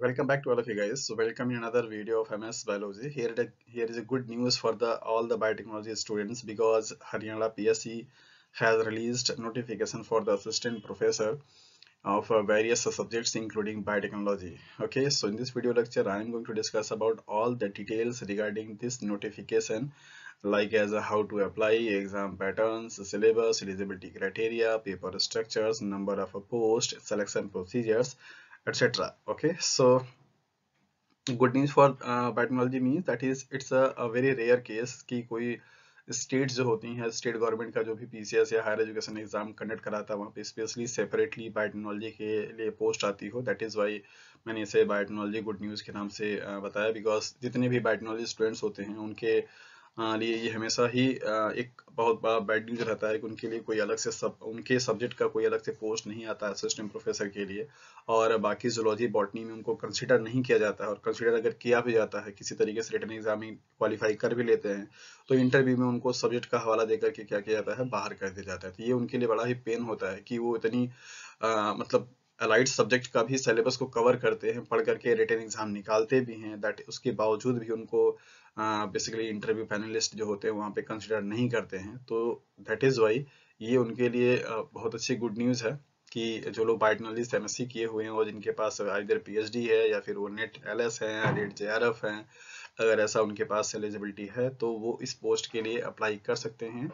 welcome back to all of you guys so welcome in another video of ms biology here here is a good news for the all the biotechnology students because haryana psc has released notification for the assistant professor of uh, various subjects including biotechnology okay so in this video lecture i am going to discuss about all the details regarding this notification like as how to apply exam patterns syllabus eligibility criteria paper structures number of a post selection procedures etc okay so good news for uh, biotechnology means that is it's a, a very rare case कि कोई states जो होती हैं state government का जो भी PCS या higher education exam conduct कराता है वहाँ पे स्पेशली सेपरेटली बायोटेक्नोलॉजी के लिए पोस्ट आती हो दैट इज़ वाई मैंने इसे बायोटेक्नोलॉजी गुड न्यूज़ के नाम से uh, बताया बिकॉज जितने भी बायोटेक्नोलॉजी स्टूडेंट्स होते हैं उनके लिए हाँ, ये हमेशा ही एक बहुत बड़ा बैड न्यूज रहता है कि उनके लिए कोई अलग से सब उनके सब्जेक्ट का कोई अलग से पोस्ट नहीं आता है असिस्टेंट प्रोफेसर के लिए और बाकी जोलॉजी बॉटनी में उनको कंसिडर नहीं किया जाता है और कंसिडर अगर किया भी जाता है किसी तरीके से रिटर्न एग्जाम में क्वालिफाई कर भी लेते हैं तो इंटरव्यू में उनको सब्जेक्ट का हवाला देकर के क्या किया जाता है बाहर कर दिया जाता है तो ये उनके लिए बड़ा ही पेन होता है कि वो इतनी आ, मतलब अलाइड सब्जेक्ट का भी सिलेबस को कवर करते हैं पढ़ करके रिटर्न एग्जाम निकालते भी हैं दैट उसके बावजूद भी उनको बेसिकली इंटरव्यू पैनलिस्ट जो होते हैं वहाँ पे कंसिडर नहीं करते हैं तो दैट इज़ वाई ये उनके लिए बहुत अच्छी गुड न्यूज़ है कि जो लोग बायोटेक्नोलॉजी एम किए हुए हैं और जिनके पास आइधर पी है या फिर वो नेट एल एस हैं नेट जे हैं अगर ऐसा उनके पास एलिजिबिलिटी है तो वो इस पोस्ट के लिए अप्लाई कर सकते हैं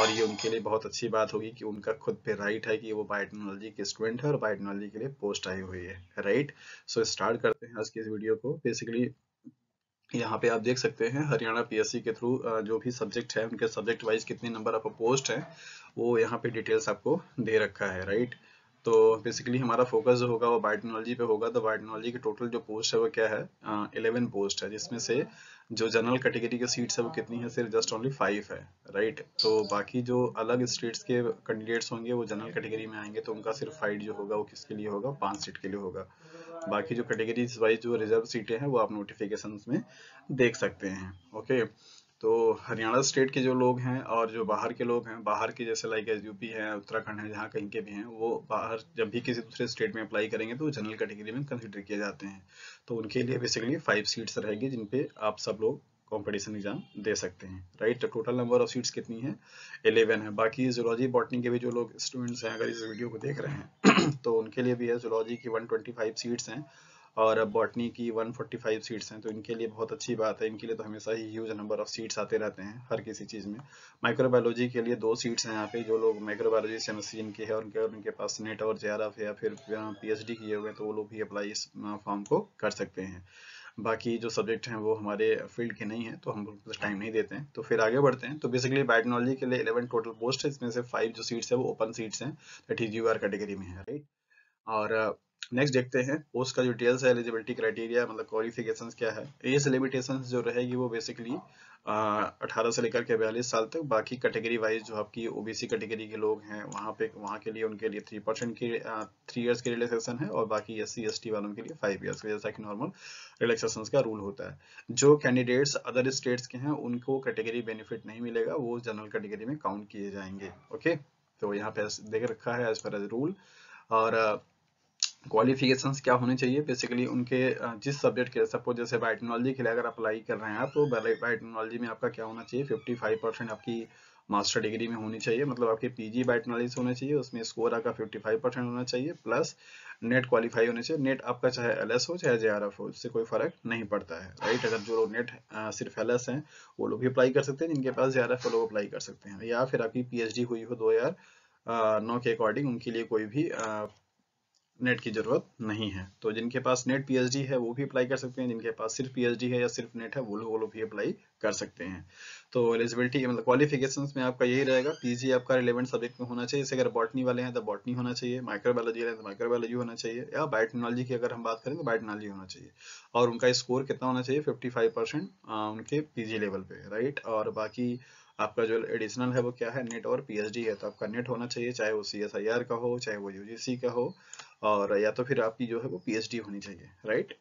और ये उनके लिए बहुत अच्छी बात होगी कि उनका खुद पे राइट है कि वो बायोटेक्नोलॉजी के स्टूडेंट है और बायोटेक्नोलॉजी के लिए पोस्ट आई हुई है राइट सो स्टार्ट करते हैं आज के इस वीडियो को बेसिकली यहाँ पे आप देख सकते हैं हरियाणा पीएससी के थ्रू जो भी सब्जेक्ट है उनके सब्जेक्ट वाइज कितने नंबर ऑफ पोस्ट है वो यहाँ पे डिटेल्स आपको दे रखा है राइट right? तो बेसिकली हमारा फोकस जो होगा वो बायोटेक्नोलॉजी पे होगा तो बायोटेक्नोलॉजी के टोटल जो पोस्ट है वो क्या है इलेवन पोस्ट है जिसमें से जो जनरल कैटेगरी के सीट्स है वो कितनी है सिर्फ जस्ट ओनली फाइव है राइट तो बाकी जो अलग स्टेट्स के कैंडिडेट्स होंगे वो जनरल कैटेगरी में आएंगे तो उनका सिर्फ फाइट जो होगा वो किसके लिए होगा पांच सीट के लिए होगा बाकी जो कैटेगरी वाइज जो रिजर्व सीटें हैं वो आप नोटिफिकेशन में देख सकते हैं ओके तो हरियाणा स्टेट के जो लोग हैं और जो बाहर के लोग हैं बाहर के जैसे लाइक एस यूपी है उत्तराखंड है जहाँ कहीं के भी हैं वो बाहर जब भी किसी दूसरे स्टेट में अप्लाई करेंगे तो जनरल कैटेगरी में कंसिडर किए जाते हैं तो उनके लिए बेसिकली फाइव सीट्स रहेगी जिनपे आप सब लोग कॉम्पिटिशन एग्जाम दे सकते हैं राइट तो टोटल नंबर ऑफ सीट्स कितनी है इलेवन है बाकी जोलॉजी बॉटनी के भी जो लोग स्टूडेंट्स हैं अगर इस वीडियो को देख रहे हैं तो उनके लिए भी है जोलॉजी की वन सीट्स हैं और बॉटनी की 145 सीट्स हैं तो इनके लिए बहुत अच्छी बात है इनके लिए तो हमेशा ही ह्यूज नंबर ऑफ सीट्स आते रहते हैं हर किसी चीज़ में माइक्रोबायोलॉजी के लिए दो सीट्स हैं यहाँ पे जो लोग माइक्रोबायोलॉजी से मशीन के हैं उनके उनके पास नेट और जेआरएफ या फिर पी किए हुए हैं तो वो लोग भी अप्लाई इस फॉर्म को कर सकते हैं बाकी जो सब्जेक्ट हैं वो हमारे फील्ड के नहीं हैं तो हम लोग टाइम नहीं देते हैं तो फिर आगे बढ़ते हैं तो बेसिकली बायोटेक्नोलॉजी के लिए इलेवन टोटल पोस्ट है इसमें से फाइव जो सीट्स है वो ओपन सीट्स हैं that is U R category में है राइट और नेक्स्ट देखते हैं पोस्ट का जो डिटेल्स है एलिजिबिलिटी क्राइटेरिया मतलब क्वालिफिकेशन क्या है एज लिमिटेशन जो रहेगी वो बेसिकली अठारह से लेकर के बयालीस साल तक बाकी कैटेगरी वाइज जो आपकी ओबीसी कैटेगरी के लोग हैं वहाँ पे वहाँ के लिए उनके लिए थ्री परसेंट की थ्री इयर्स की रिलैक्सेशन है और बाकी एस सी वालों के लिए फाइव ईयर्स का जैसा कि नॉर्मल रिलैक्सेशन का रूल होता है जो कैंडिडेट्स अदर स्टेट्स के हैं उनको कैटेगरी बेनिफिट नहीं मिलेगा वो जनरल कैटेगरी में काउंट किए जाएंगे ओके तो यहाँ पे देख रखा है एज पर एज रूल और uh, क्वालिफिकेशंस क्या होने चाहिए बेसिकली उनके जिस सब्जेक्ट के सपोज जैसे बायोटेक्नोलॉजी के लिए अगर अप्लाई कर रहे हैं आप तो बायोटेक्नोलॉजी में आपका क्या होना चाहिए 55 परसेंट आपकी मास्टर डिग्री में होनी चाहिए मतलब आपके पीजी बायोटेक्नोलॉजी से होना चाहिए उसमें स्कोर आपका 55 परसेंट होना चाहिए प्लस नेट क्वालिफाई होने चाहिए नेट आपका चाहे एल हो चाहे जे हो इससे कोई फर्क नहीं पड़ता है राइट अगर जो लोग नेट सिर्फ एल हैं वो लोग भी अप्लाई कर सकते हैं जिनके पास जे आर लोग अप्लाई कर सकते हैं या फिर आपकी पी हुई हो दो हजार नौ के अकॉर्डिंग उनके लिए कोई भी नेट की जरूरत नहीं है तो जिनके पास नेट पीएचडी है वो भी अप्लाई कर सकते हैं जिनके पास सिर्फ पीएचडी है या सिर्फ नेट है वो लोग वो लोग भी अप्लाई कर सकते हैं तो एलिजिबिलिटी मतलब क्वालिफिकेशन में आपका यही रहेगा पीजी आपका रिलेवेंट सब्जेक्ट में होना चाहिए जैसे अगर बॉटनी वाले हैं तो बॉटनी होना चाहिए माइक्रोबायोलॉजी वाले हैं तो माइक्रोबायोलॉजी होना चाहिए या बायोटेक्नोलॉजी की अगर हम बात करें तो बायोटेक्नोलॉजी होना चाहिए और उनका स्कोर कितना होना चाहिए फिफ्टी उनके पीजी लेवल पे राइट और बाकी आपका जो एडिशनल है वो क्या है नेट और पीएचडी है तो आपका नेट होना चाहिए चाहे वो सी का हो चाहे वो यूजीसी का हो और या तो फिर आपकी जो है वो पी होनी चाहिए राइट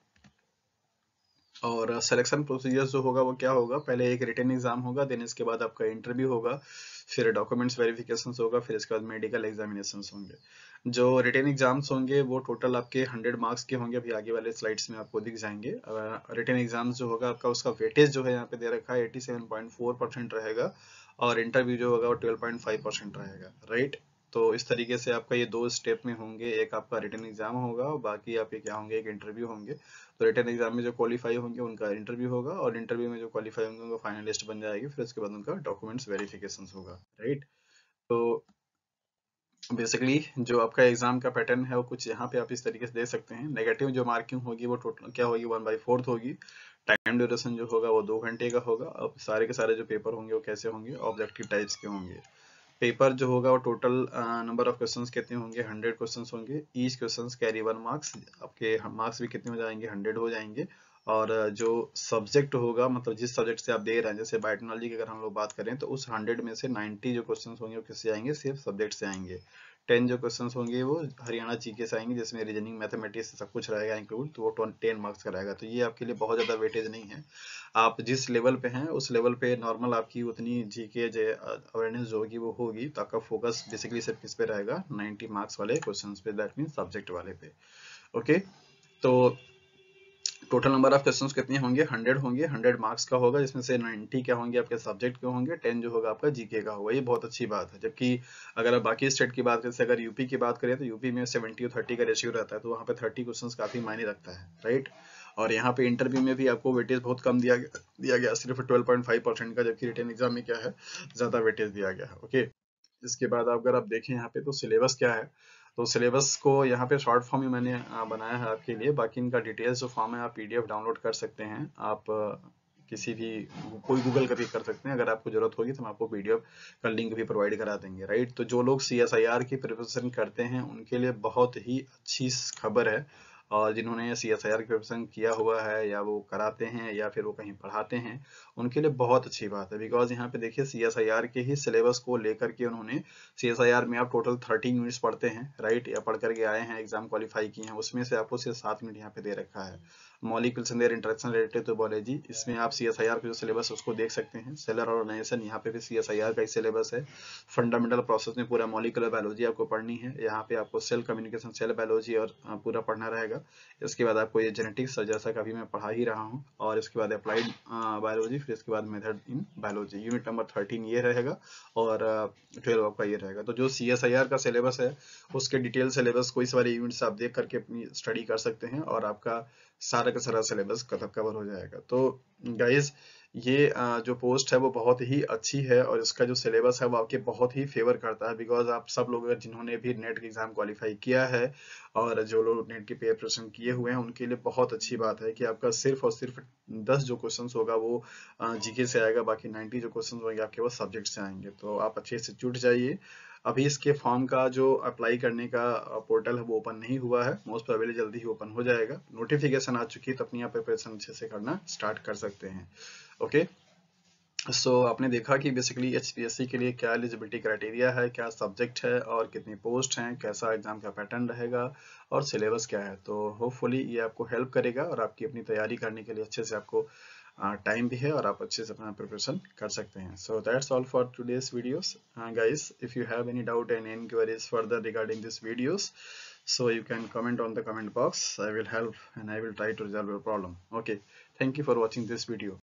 और सिलेक्शन प्रोसीजर्स जो होगा वो क्या होगा पहले एक रिटर्न एग्जाम होगा देन इसके बाद आपका इंटरव्यू होगा फिर डॉक्यूमेंट्स वेरिफिकेशन होगा फिर इसके बाद मेडिकल एग्जामिनेशन होंगे जो रिटर्न एग्जाम्स होंगे वो टोटल आपके 100 मार्क्स के होंगे अभी आगे वाले स्लाइड्स में आपको दिख जाएंगे रिटर्न एग्जाम जो होगा आपका उसका वेटेज जो है यहाँ पे दे रखा है 87.4 रहेगा और इंटरव्यू जो होगा वो ट्वेल्व परसेंट रहेगा राइट right? तो इस तरीके से आपका ये दो स्टेप में होंगे एक आपका रिटर्न एग्जाम होगा और बाकी आपके क्या होंगे एक इंटरव्यू होंगे तो रिटर्न एग्जाम में जो क्वालिफाई होंगे उनका इंटरव्यू होगा और इंटरव्यू में जो क्वालिफाई होंगे उनका फाइनलिस्ट बन जाएगी फिर उसके बाद उनका डॉक्यूमेंट्स वेरिफिकेशन होगा राइट तो बेसिकली जो आपका एग्जाम का पैटर्न है वो कुछ यहाँ पे आप इस तरीके से देख सकते हैं नेगेटिव जो मार्किंग होगी वो टोटल क्या होगी वन बाई फोर्थ होगी टाइम ड्यूरेशन जो होगा वो दो घंटे का होगा अब सारे के सारे जो पेपर होंगे वो कैसे होंगे ऑब्जेक्टिव टाइप्स के होंगे पेपर जो होगा वो टोटल नंबर ऑफ क्वेश्चंस कितने होंगे हंड्रेड क्वेश्चंस होंगे each questions carry one marks आपके मार्क्स भी कितने हो जाएंगे हंड्रेड हो जाएंगे और जो सब्जेक्ट होगा मतलब जिस सब्जेक्ट से आप दे रहे हैं जैसे बायोटेक्नोलॉजी की अगर हम लोग बात करें तो उस हंड्रेड में से नाइन्टी जो क्वेश्चन होंगे वो किससे आएंगे सिर्फ सब्जेक्ट से आएंगे टेन जो क्वेश्चन होंगे वो हरियाणा जी के आएंगे जिसमें रीजनिंग मैथमेटिक्स सब कुछ रहेगा इंक्लूड तो वो टेन मार्क्स का रहेगा तो ये आपके लिए बहुत ज़्यादा वेटेज नहीं है आप जिस लेवल पे हैं उस लेवल पे नॉर्मल आपकी उतनी जी के जो अवेयरनेस uh, जो होगी वो होगी तो आपका फोकस बेसिकली सिर्फ किस पे रहेगा नाइनटी मार्क्स वाले क्वेश्चन पे दैट मीन सब्जेक्ट वाले पे ओके तो टोटल नंबर ऑफ क्वेश्चंस कितने होंगे 100 होंगे 100 मार्क्स का होगा जिसमें से 90 क्या होंगे आपके सब्जेक्ट के होंगे 10 जो होगा आपका जीके का होगा ये बहुत अच्छी बात है जबकि अगर आप बाकी स्टेट की बात करें अगर यूपी की बात करें तो यूपी में सेवेंटी और थर्टी का रेशियो रहता है तो वहाँ पे थर्टी क्वेश्चन काफी मायने रखता है राइट और यहाँ पे इंटरव्यू में भी आपको वेटेज बहुत कम दिया गया दिया गया सिर्फ ट्वेल्व परसेंट का जबकि रिटर्न एग्जाम में क्या है ज्यादा वेटेज दिया गया है ओके इसके बाद अगर आप देखें यहाँ पे तो सिलेबस क्या है तो सिलेबस को यहाँ पे शॉर्ट फॉर्म ही मैंने बनाया है आपके लिए बाकी इनका डिटेल्स जो फॉर्म है आप पीडीएफ डाउनलोड कर सकते हैं आप किसी भी कोई गूगल का भी कर सकते हैं अगर आपको जरूरत होगी तो हम आपको पीडीएफ का लिंक भी प्रोवाइड करा देंगे राइट तो जो लोग सी की प्रिपरेशन करते हैं उनके लिए बहुत ही अच्छी खबर है और जिन्होंने C S I R corruption किया हुआ है या वो कराते हैं या फिर वो कहीं पढ़ाते हैं उनके लिए बहुत अच्छी बात है बिकॉज यहाँ पे देखिए सी एस आई आर के ही सिलेबस को लेकर के उन्होंने सी एस आई आर में आप टोटल थर्टी यूनिट्स पढ़ते हैं राइट या पढ़ करके आए हैं एग्जाम क्वालिफाई किए हैं उसमें से आपको सिर्फ सात यूनिट यहाँ पे दे रखा है molecules and their interaction related to biology इसमें आप सी एस आई आर का जो सिलेबस उसको देख सकते हैं सेलर ऑर्गेनाइजेशन यहाँ पे भी सी एस आई आर का ही सिलेबस है फंडामेंटल प्रोसेस में पूरा मॉलिकुलर बायोलॉजी आपको पढ़नी है यहाँ पे आपको सेल कम्युनिकेशन सेल बायोलॉजी और पूरा पढ़ना रहेगा इसके बाद आपको ये जेनेटिक्स जैसा कभी मैं पढ़ा ही रहा हूँ और इसके बाद अप्लाइड बायोलॉजी फिर इसके बाद method in biology unit number thirteen ये रहेगा और ट्वेल्व आपका ये रहेगा तो जो सी एस आई आर का सिलेबस है उसके डिटेल सिलेबस कोई सारे यूनिट्स आप देख करके अपनी स्टडी कर सकते हैं और आपका सारा का सारा सिलेबस कवर हो जाएगा तो गाइज ये जो पोस्ट है वो बहुत ही अच्छी है और इसका जो सिलेबस है वो आपके बहुत ही फेवर करता है बिकॉज आप सब लोग जिन्होंने भी नेट के एग्जाम क्वालिफाई किया है और जो लोग नेट की प्रिपरेशन किए हुए हैं उनके लिए बहुत अच्छी बात है कि आपका सिर्फ और सिर्फ दस जो क्वेश्चन होगा वो जीके से आएगा बाकी नाइन्टी जो क्वेश्चन होंगे आपके वो सब्जेक्ट से आएंगे तो आप अच्छे से जुट जाइए अभी इसके फॉर्म का जो अप्लाई करने का पोर्टल है वो ओपन नहीं हुआ है मोस्ट प्रोबेबली जल्दी ही ओपन हो जाएगा नोटिफिकेशन आ चुकी है तो अपनी आप प्रिपरेशन अच्छे से करना स्टार्ट कर सकते हैं ओके सो so, आपने देखा कि बेसिकली एच के लिए क्या एलिजिबिलिटी क्राइटेरिया है क्या सब्जेक्ट है और कितनी पोस्ट हैं कैसा एग्जाम का पैटर्न रहेगा और सिलेबस क्या है तो होपफुली ये आपको हेल्प करेगा और आपकी अपनी तैयारी करने के लिए अच्छे से आपको टाइम भी है और आप अच्छे से अपना प्रिपरेशन कर सकते हैं so that's all for today's videos guys if you have any doubt and inquiries further regarding this videos so you can comment on the comment box I will help and I will try to resolve your problem okay thank you for watching this video